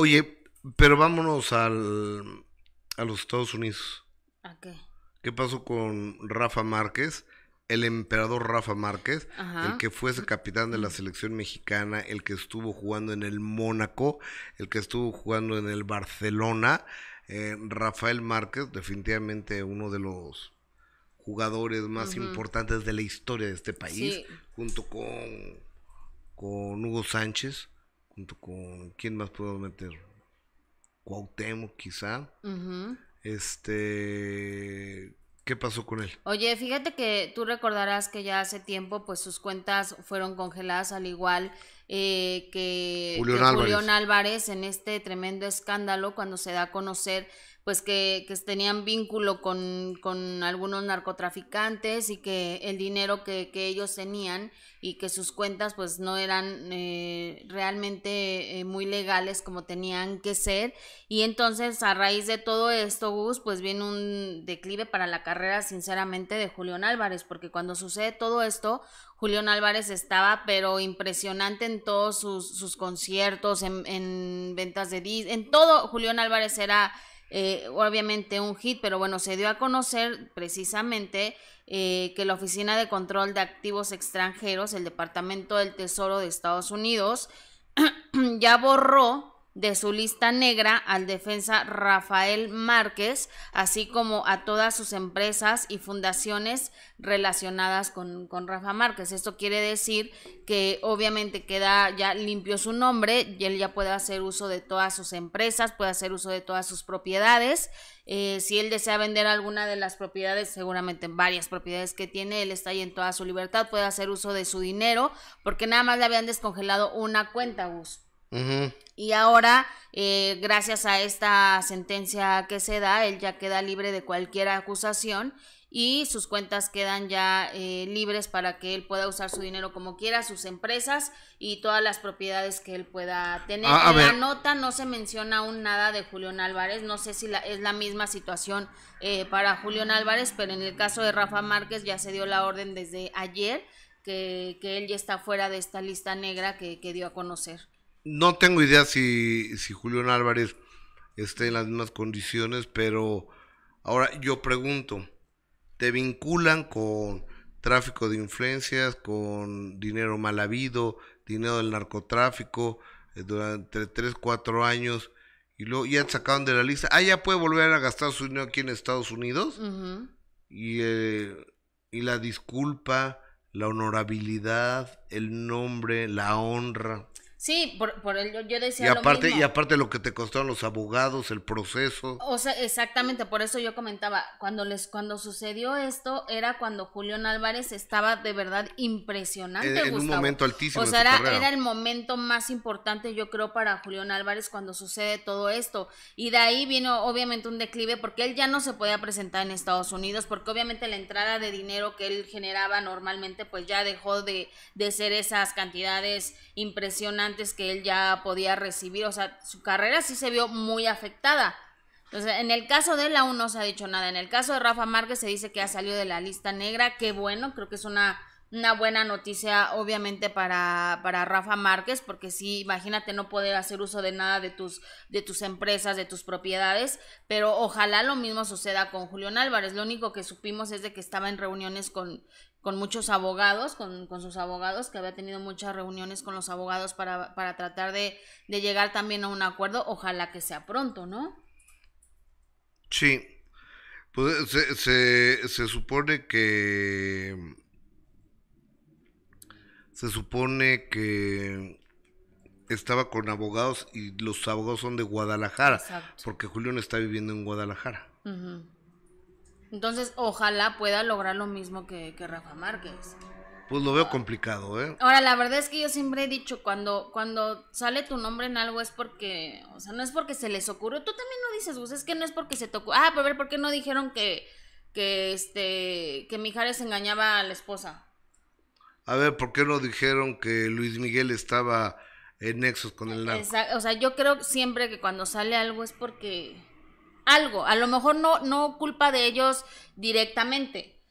Oye, pero vámonos al, a los Estados Unidos. qué? pasó con Rafa Márquez? El emperador Rafa Márquez, el que fuese capitán de la selección mexicana, el que estuvo jugando en el Mónaco, el que estuvo jugando en el Barcelona. Eh, Rafael Márquez, definitivamente uno de los jugadores más importantes de la historia de este país, junto con, con Hugo Sánchez junto con quién más puedo meter Cuauhtémoc quizá este qué pasó con él oye fíjate que tú recordarás que ya hace tiempo pues sus cuentas fueron congeladas al igual eh, que, Álvarez en este tremendo escándalo cuando se da a conocer pues que, tenían vínculo con, algunos narcotraficantes y que el dinero que, ellos tenían y que sus cuentas pues no eran eh, realmente eh, muy legales como tenían que ser. Y entonces a raíz de todo esto, Gus, pues viene un declive para la carrera sinceramente de Julián Álvarez, porque cuando sucede todo esto, Julián Álvarez estaba pero impresionante en todos sus, sus conciertos, en, ventas de discos, en todo Julián Álvarez era eh, obviamente un hit, pero bueno, se dio a conocer precisamente eh, que la Oficina de Control de Activos Extranjeros, el Departamento del Tesoro de Estados Unidos, ya borró de su lista negra al defensa Rafael Márquez, así como a todas sus empresas y fundaciones relacionadas con, con Rafa Márquez. Esto quiere decir que obviamente queda ya limpio su nombre y él ya puede hacer uso de todas sus empresas, puede hacer uso de todas sus propiedades. Eh, si él desea vender alguna de las propiedades, seguramente varias propiedades que tiene, él está ahí en toda su libertad, puede hacer uso de su dinero, porque nada más le habían descongelado una cuenta, bus y ahora, eh, gracias a esta sentencia que se da, él ya queda libre de cualquier acusación y sus cuentas quedan ya eh, libres para que él pueda usar su dinero como quiera, sus empresas y todas las propiedades que él pueda tener. Ah, en la nota no se menciona aún nada de Julián Álvarez, no sé si la, es la misma situación eh, para Julián Álvarez, pero en el caso de Rafa Márquez ya se dio la orden desde ayer que, él ya está fuera de esta lista negra que, que dio a conocer. No tengo idea si, si Julián Álvarez esté en las mismas condiciones, pero ahora yo pregunto, ¿te vinculan con tráfico de influencias, con dinero mal habido, dinero del narcotráfico eh, durante 3, 4 años? y luego ya te sacaron de la lista. Ah, ya puede volver a gastar su dinero aquí en Estados Unidos. y, eh, y, la disculpa, la honorabilidad, el nombre, la honra. Sí, por, por yo decía. Y aparte, lo mismo. y aparte lo que te costaron los abogados, el proceso. O sea, exactamente, por eso yo comentaba, cuando les, cuando sucedió esto, era cuando Julián Álvarez estaba de verdad impresionante. En, en un momento altísimo. O sea, era, era, el momento más importante, yo creo, para Julián Álvarez cuando sucede todo esto. Y de ahí vino obviamente un declive, porque él ya no se podía presentar en Estados Unidos, porque obviamente la entrada de dinero que él generaba normalmente, pues ya dejó de ser esas cantidades impresionantes antes que él ya podía recibir, o sea, su carrera sí se vio muy afectada. Entonces, en el caso de él aún no se ha dicho nada. En el caso de Rafa Márquez se dice que ha salido de la lista negra. Qué bueno, creo que es una una buena noticia, obviamente, para, Rafa Márquez, porque sí, imagínate no poder hacer uso de nada de tus, de tus empresas, de tus propiedades, pero ojalá lo mismo suceda con Julián Álvarez. Lo único que supimos es de que estaba en reuniones con, con muchos abogados, con, sus abogados, que había tenido muchas reuniones con los abogados para, tratar de, llegar también a un acuerdo. Ojalá que sea pronto, ¿no? Sí. Pues se, se supone que se supone que estaba con abogados y los abogados son de Guadalajara, porque Julián está viviendo en Guadalajara. Entonces, ojalá pueda lograr lo mismo que, Rafa Márquez. Pues lo veo complicado, ¿eh? Ahora, la verdad es que yo siempre he dicho, cuando, cuando sale tu nombre en algo es porque, o sea, no es porque se les ocurrió. Tú también no dices, es que no es porque se tocó. Ah, pero a ver, ¿por qué no dijeron que, que, este, que Mijares engañaba a la esposa? a ver, ¿por qué no dijeron que Luis Miguel estaba en nexos con el narco? O sea, yo creo siempre que cuando sale algo es porque algo, a lo mejor no, no culpa de ellos directamente.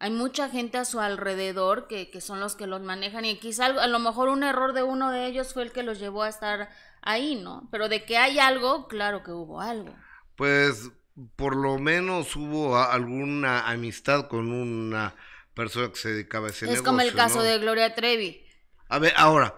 Hay mucha gente a su alrededor que, que son los que los manejan y quizá a lo mejor un error de uno de ellos fue el que los llevó a estar ahí, ¿no? Pero de que hay algo, claro que hubo algo. Pues por lo menos hubo alguna amistad con una persona que se dedicaba a ese negocio. Es como el caso de Gloria Trevi. A ver, ahora,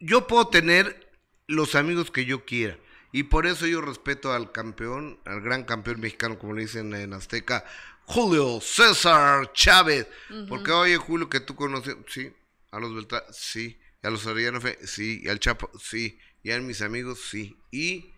yo puedo tener los amigos que yo quiera. Y por eso yo respeto al campeón, al gran campeón mexicano, como le dicen en Azteca, Julio César Chávez. Porque, oye, Julio, que tú conoces, sí, a los Beltrán, sí, a los Arellano, sí, y al Chapo, sí, y a mis amigos, sí. Y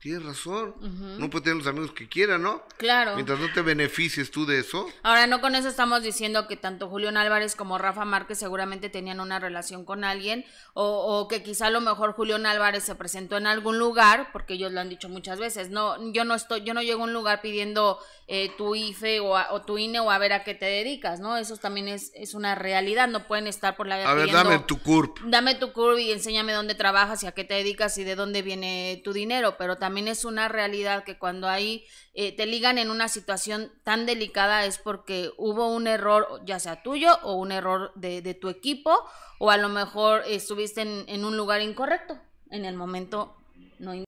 Tienes razón. No puedes tener los amigos que quieran, ¿no? Claro. Mientras no te beneficies tú de eso. Ahora, no con eso estamos diciendo que tanto Julián Álvarez como Rafa Márquez seguramente tenían una relación con alguien, o, que quizá a lo mejor Julián Álvarez se presentó en algún lugar, porque ellos lo han dicho muchas veces. No, yo no estoy, yo no llego a un lugar pidiendo eh, tu IFE o, tu INE o a ver a qué te dedicas, ¿no? Eso también es, una realidad. No pueden estar por la A ver, dame tu CURP. Dame tu CURP y enséñame dónde trabajas y a qué te dedicas y de dónde viene tu dinero, pero también también es una realidad que cuando ahí eh, te ligan en una situación tan delicada es porque hubo un error, ya sea tuyo o un error de, tu equipo, o a lo mejor estuviste en, en un lugar incorrecto en el momento no